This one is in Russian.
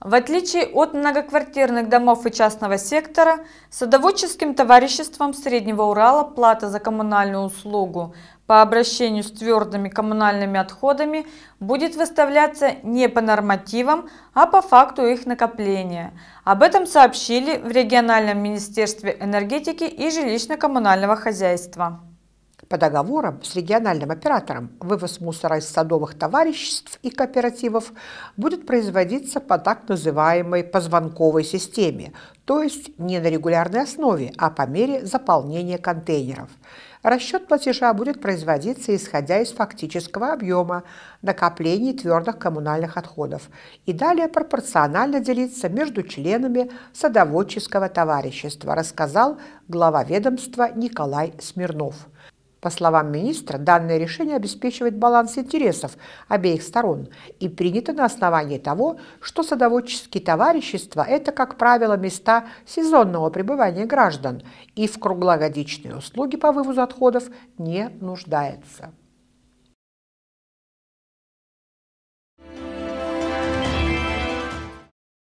В отличие от многоквартирных домов и частного сектора, садоводческим товариществам Среднего Урала плата за коммунальную услугу по обращению с твердыми коммунальными отходами будет выставляться не по нормативам, а по факту их накопления. Об этом сообщили в региональном министерстве энергетики и жилищно-коммунального хозяйства по договорам с региональным оператором вывоз мусора из садовых товариществ и кооперативов будет производиться по так называемой позвонковой системе, то есть не на регулярной основе, а по мере заполнения контейнеров. Расчет платежа будет производиться исходя из фактического объема накоплений твердых коммунальных отходов и далее пропорционально делиться между членами садоводческого товарищества, рассказал глава ведомства Николай Смирнов. По словам министра, данное решение обеспечивает баланс интересов обеих сторон и принято на основании того, что садоводческие товарищества – это, как правило, места сезонного пребывания граждан и в круглогодичные услуги по вывозу отходов не нуждается.